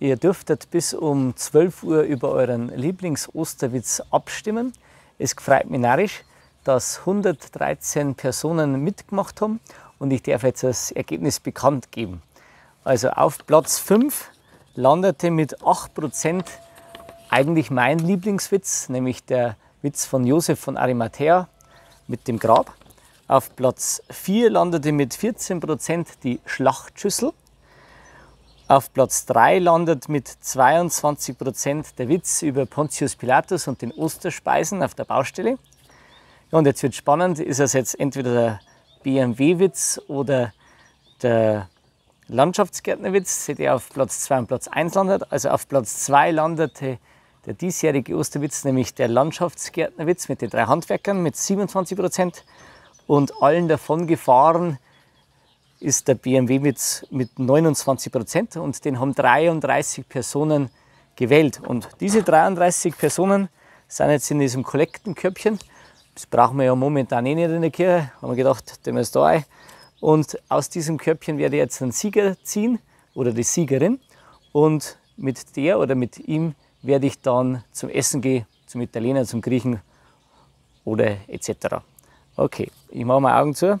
Ihr dürftet bis um 12 Uhr über euren Lieblings-Osterwitz abstimmen. Es freut mich narrisch, dass 113 Personen mitgemacht haben und ich darf jetzt das Ergebnis bekannt geben. Also auf Platz 5 landete mit 8% eigentlich mein Lieblingswitz, nämlich der Witz von Josef von Arimathea mit dem Grab. Auf Platz 4 landete mit 14% die Schlachtschüssel. Auf Platz 3 landet mit 22 Prozent der Witz über Pontius Pilatus und den Osterspeisen auf der Baustelle. Ja, und jetzt wird spannend, ist es jetzt entweder der BMW-Witz oder der Landschaftsgärtnerwitz, ihr auf Platz 2 und Platz 1 landet. Also auf Platz 2 landete der diesjährige Osterwitz, nämlich der Landschaftsgärtnerwitz mit den drei Handwerkern mit 27 Prozent und allen davon gefahren ist der BMW mit, mit 29 Prozent und den haben 33 Personen gewählt. Und diese 33 Personen sind jetzt in diesem Kollektenkörbchen. Das brauchen wir ja momentan eh nicht in der Kirche. Haben wir gedacht, dem ist da ein. Und aus diesem Körbchen werde ich jetzt einen Sieger ziehen oder die Siegerin. Und mit der oder mit ihm werde ich dann zum Essen gehen, zum Italiener, zum Griechen oder etc. Okay, ich mache mal Augen zu.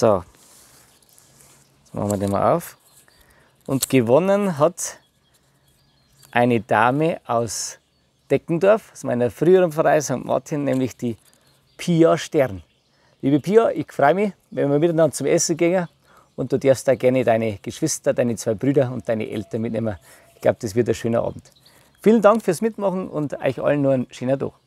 So, jetzt machen wir den mal auf. Und gewonnen hat eine Dame aus Deckendorf, aus meiner früheren Pfarrei St. Martin, nämlich die Pia Stern. Liebe Pia, ich freue mich, wenn wir miteinander zum Essen gehen und du darfst da gerne deine Geschwister, deine zwei Brüder und deine Eltern mitnehmen. Ich glaube, das wird ein schöner Abend. Vielen Dank fürs Mitmachen und euch allen nur einen schönen Tag.